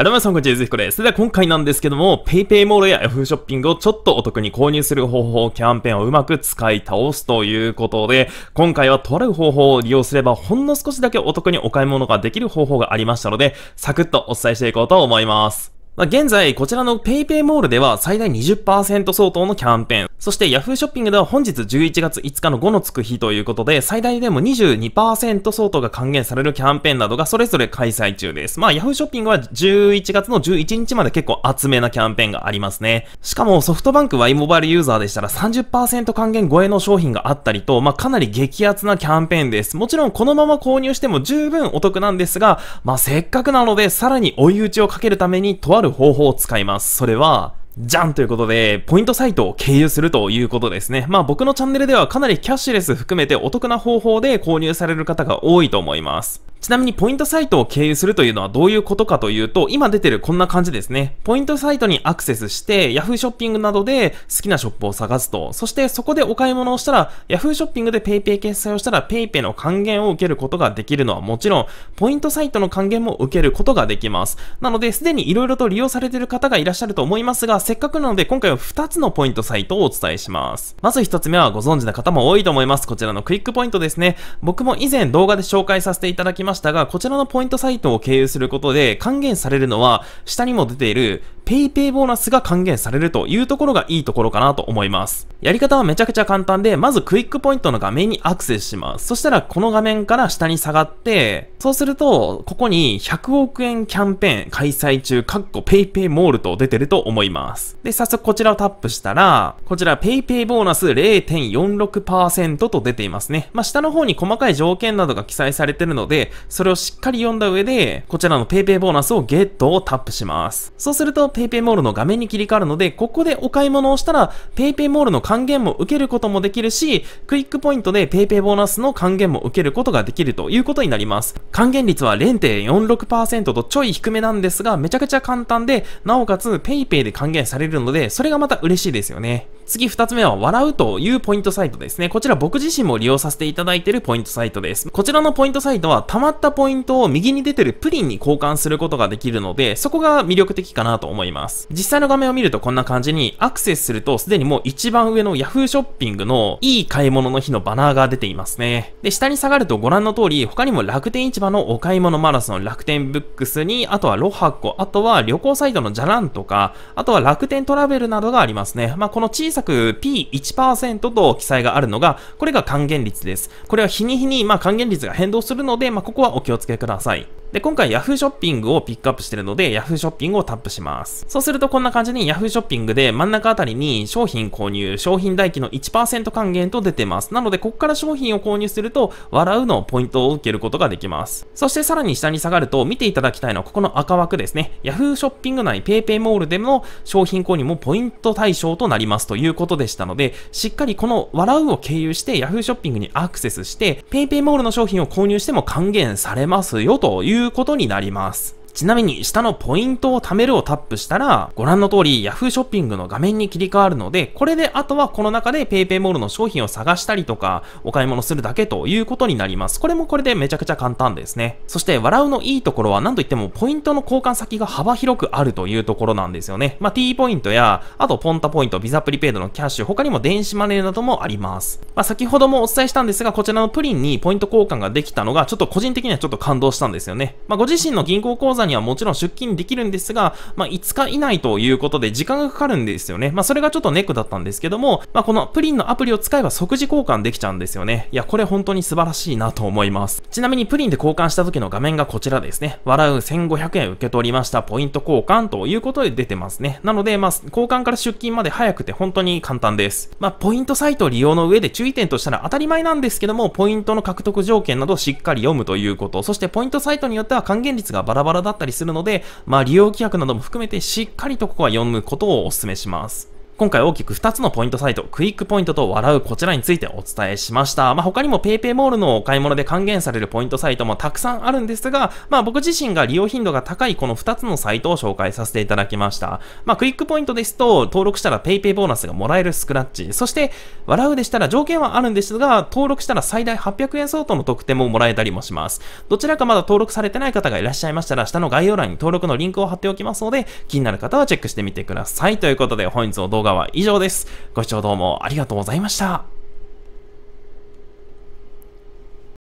あらまさん、こんにちは。ゆずひこです。それでは今回なんですけども、PayPay モールや Yahoo ショッピングをちょっとお得に購入する方法、キャンペーンをうまく使い倒すということで、今回はとある方法を利用すれば、ほんの少しだけお得にお買い物ができる方法がありましたので、サクッとお伝えしていこうと思います。まあ、現在、こちらの PayPay モールでは最大20%相当のキャンペーン。そして Yahoo ショッピングでは本日11月5日の5のつく日ということで、最大でも22%相当が還元されるキャンペーンなどがそれぞれ開催中です。まあ Yahoo ショッピングは11月の11日まで結構厚めなキャンペーンがありますね。しかもソフトバンク Y モバイルユーザーでしたら30%還元超えの商品があったりと、まあかなり激アツなキャンペーンです。もちろんこのまま購入しても十分お得なんですが、まあせっかくなのでさらに追い打ちをかけるためにとあるる方法を使います。それは、じゃんということで、ポイントサイトを経由するということですね。まあ僕のチャンネルではかなりキャッシュレス含めてお得な方法で購入される方が多いと思います。ちなみにポイントサイトを経由するというのはどういうことかというと、今出てるこんな感じですね。ポイントサイトにアクセスして、Yahoo ショッピングなどで好きなショップを探すと、そしてそこでお買い物をしたら、Yahoo ショッピングで PayPay 決済をしたら PayPay の還元を受けることができるのはもちろん、ポイントサイトの還元も受けることができます。なので、すでに色々と利用されている方がいらっしゃると思いますが、はせっかくなので今回は2つのポイントサイトをお伝えします。まず1つ目はご存知の方も多いと思います。こちらのクイックポイントですね。僕も以前動画で紹介させていただきましたが、こちらのポイントサイトを経由することで還元されるのは、下にも出ている PayPay ボーナスが還元されるというところがいいところかなと思います。やり方はめちゃくちゃ簡単で、まずクイックポイントの画面にアクセスします。そしたらこの画面から下に下がって、そうすると、ここに100億円キャンペーン開催中、カッコ PayPay モールと出てると思います。ます。で、早速こちらをタップしたら、こちら PayPay ボーナス0.46%と出ていますね。まあ、下の方に細かい条件などが記載されてるので、それをしっかり読んだ上で、こちらの PayPay ボーナスをゲットをタップします。そうすると PayPay モールの画面に切り替わるので、ここでお買い物をしたら、PayPay モールの還元も受けることもできるし、クイックポイントで PayPay ボーナスの還元も受けることができるということになります。還元率は0.46%とちょい低めなんですが、めちゃくちゃ簡単で、なおかつ PayPay で還元現されるので、それがまた嬉しいですよね。次2つ目は笑うというポイントサイトですね。こちら僕自身も利用させていただいているポイントサイトです。こちらのポイントサイトは溜まったポイントを右に出てるプリンに交換することができるので、そこが魅力的かなと思います。実際の画面を見るとこんな感じにアクセスするとすでにもう一番上の Yahoo ショッピングのいい買い物の日のバナーが出ていますね。で、下に下がるとご覧の通り他にも楽天市場のお買い物マラソン、楽天ブックスに、あとはロハコ、あとは旅行サイトのジャランとか、あとは楽天トラベルなどがありますね。まあ、この小さ策 P1% と記載があるのが、これが還元率です。これは日に日に、まあ、還元率が変動するので、まあ、ここはお気をつけください。で、今回 Yahoo ショッピングをピックアップしてるので、Yahoo ショッピングをタップします。そうするとこんな感じに Yahoo ショッピングで真ん中あたりに商品購入、商品代金の1%還元と出てます。なので、ここから商品を購入すると、笑うのポイントを受けることができます。そしてさらに下に下がると、見ていただきたいのはここの赤枠ですね。Yahoo ショッピング内 PayPay モールでの商品購入もポイント対象となりますということでしたので、しっかりこの笑うを経由して Yahoo ショッピングにアクセスして、PayPay モールの商品を購入しても還元されますよといういうことになります。ちなみに下のポイントを貯めるをタップしたら、ご覧の通り Yahoo ショッピングの画面に切り替わるので、これであとはこの中で PayPay モールの商品を探したりとか、お買い物するだけということになります。これもこれでめちゃくちゃ簡単ですね。そして、笑うのいいところは何といってもポイントの交換先が幅広くあるというところなんですよね。まあ、T ポイントや、あとポンタポイント、ビザプリペイドのキャッシュ、他にも電子マネーなどもあります。まあ、先ほどもお伝えしたんですが、こちらのプリンにポイント交換ができたのが、ちょっと個人的にはちょっと感動したんですよね。まあ、ご自身の銀行口座座にはもちろん出勤できるんですが、まあ、5日以内ということで時間がかかるんですよね。まあ、それがちょっとネックだったんですけども、まあ、このプリンのアプリを使えば即時交換できちゃうんですよね。いや、これ本当に素晴らしいなと思います。ちなみにプリンで交換した時の画面がこちらですね。笑う1500円受け取りました。ポイント交換ということで出てますね。なので、まあ、交換から出金まで早くて本当に簡単です。まあ、ポイントサイト利用の上で注意点としたら当たり前なんですけども、ポイントの獲得条件などしっかり読むということ、そしてポイントサイトによっては還元率がバラバラだがったりするので、まあ利用規約なども含めてしっかりとここは読むことをお勧めします。今回大きく2つのポイントサイト、クイックポイントと笑うこちらについてお伝えしました。まあ、他にも PayPay モールのお買い物で還元されるポイントサイトもたくさんあるんですが、まあ、僕自身が利用頻度が高いこの2つのサイトを紹介させていただきました。まあ、クイックポイントですと、登録したら PayPay ボーナスがもらえるスクラッチ、そして、笑うでしたら条件はあるんですが、登録したら最大800円相当の特典ももらえたりもします。どちらかまだ登録されてない方がいらっしゃいましたら、下の概要欄に登録のリンクを貼っておきますので、気になる方はチェックしてみてください。ということで、本日の動画動画は以上です。ご視聴どうもありがとうございました。